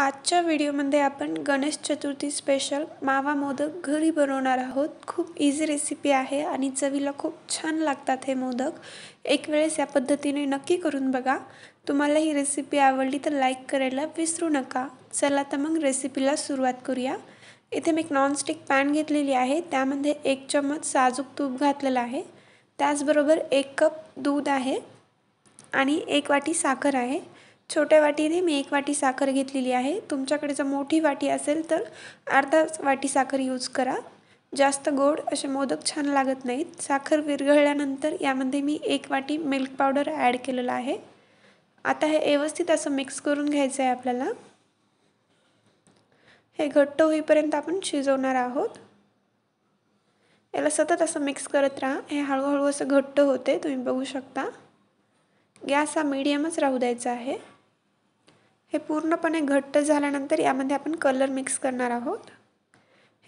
आजच्या व्हिडिओमध्ये आपण गणेश चतुर्थी स्पेशल मावा मोदक घरी बनवणार आहोत खूप इझी रेसिपी आहे आणि चवीला खूप छान लागतात हे मोदक एक वेळेस या पद्धतीने नक्की करून बघा तुम्हाला ही रेसिपी आवडली तर लाईक करायला विसरू नका चला तर मग रेसिपीला सुरुवात करूया इथे मी एक नॉनस्टिक पॅन घेतलेली आहे त्यामध्ये एक चम्मच साजूक तूप घातलेलं आहे त्याचबरोबर एक कप दूध आहे आणि एक वाटी साखर आहे छोट्या वाटीने मी एक वाटी साखर घेतलेली आहे तुमच्याकडे जर मोठी वाटी असेल तर अर्धाच वाटी साखर यूज करा जास्त गोड असे मोदक छान लागत नाहीत साखर विरघळल्यानंतर यामध्ये मी एक वाटी मिल्क पावडर ॲड केलेला आहे आता हे व्यवस्थित असं मिक्स करून घ्यायचं आहे आपल्याला हे घट्ट होईपर्यंत आपण शिजवणार आहोत याला सतत असं मिक्स करत राहा हे हळूहळू असं घट्ट होते तुम्ही बघू शकता गॅस हा मीडियमच राहू द्यायचा आहे हे पूर्णपणे घट्ट झाल्यानंतर यामध्ये आपण कलर मिक्स करणार आहोत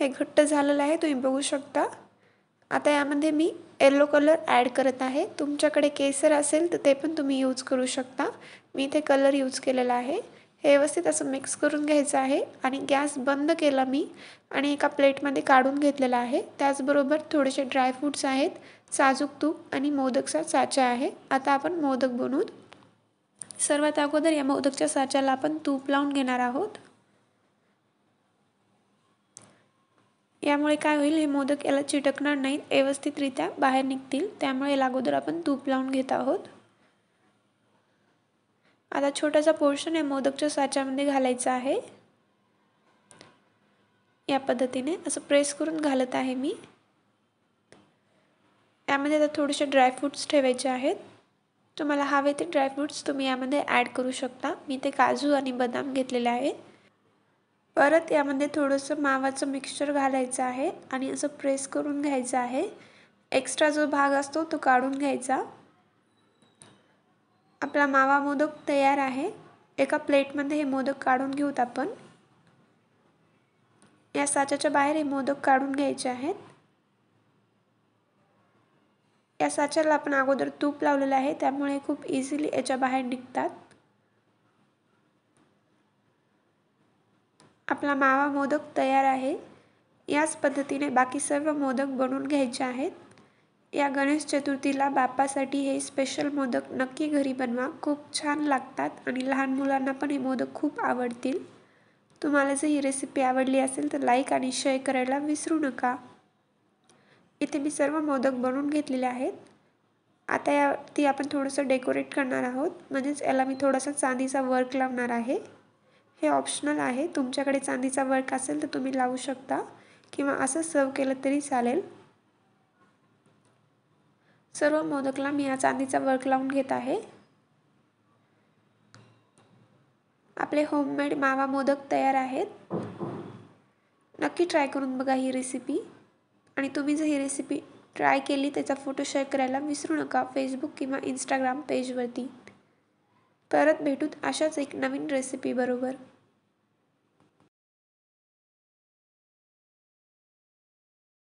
हे घट्ट झालेलं आहे तुम्ही बघू शकता आता यामध्ये मी येलो कलर ॲड करत आहे तुमच्याकडे केसर असेल तर ते पण तुम्ही यूज करू शकता मी इथे कलर यूज केलेला आहे हे व्यवस्थित असं मिक्स करून घ्यायचं आहे आणि गॅस बंद केला मी आणि एका प्लेटमध्ये काढून घेतलेला आहे त्याचबरोबर थोडेसे ड्रायफ्रूट्स आहेत साजूक तूप आणि मोदकचा साचा आहे आता आपण मोदक बनवून सर्वात अगोदर या मोदकच्या साच्याला आपण तूप लावून घेणार आहोत यामुळे काय होईल हे मोदक याला चिटकणार नाहीत व्यवस्थितरित्या बाहेर निघतील त्यामुळे याला अगोदर आपण तूप लावून घेत आहोत आता छोटासा पोर्शन या मोदकच्या साच्यामध्ये घालायचा आहे या पद्धतीने असं प्रेस करून घालत आहे मी यामध्ये आता थोडेसे ड्रायफ्रूट्स ठेवायचे आहेत तुम्हाला हवे ते ड्रायफ्रूट्स तुम्ही यामध्ये ॲड करू शकता मी ते काजू आणि बदाम घेतलेले आहे परत यामध्ये थोडंसं मावाचं मिक्सचर घालायचं आहे आणि असं प्रेस करून घ्यायचं आहे एक्स्ट्रा जो भाग असतो तो काढून घ्यायचा आपला मावा मोदक तयार आहे एका प्लेटमध्ये हे मोदक काढून घेऊत आपण या साच्याच्या बाहेर हे मोदक काढून घ्यायचे आहेत या साच्याला आपण अगोदर तूप लावलेलं आहे त्यामुळे खूप इझिली याच्या बाहेर निघतात आपला मावा मोदक तयार आहे याच पद्धतीने बाकी सर्व मोदक बनवून घ्यायचे आहेत या गणेश चतुर्थीला बापासाठी हे स्पेशल मोदक नक्की घरी बनवा खूप छान लागतात आणि लहान मुलांना पण हे मोदक खूप आवडतील तुम्हाला जर ही रेसिपी आवडली असेल तर लाईक आणि शेअर करायला विसरू नका इथे मी सर्व मोदक बनवून घेतलेले आहेत आता या ती आपण थोडंसं डेकोरेट करणार आहोत म्हणजेच याला मी थोडासा चांदीचा वर्क लावणार आहे हे ऑप्शनल आहे तुमच्याकडे चांदीचा वर्क असेल तर तुम्ही लावू शकता किंवा असं सर्व केलं तरी चालेल सर्व मोदकला मी या चांदीचा वर्क लावून घेत आहे आपले होममेड मावा मोदक तयार आहेत नक्की ट्राय करून बघा ही रेसिपी आणि तुम्ही जर ही रेसिपी ट्राय केली त्याचा फोटो शेअर करायला विसरू नका फेसबुक किंवा इंस्टाग्राम पेजवरती परत भेटूत अशाच एक नवीन रेसिपीबरोबर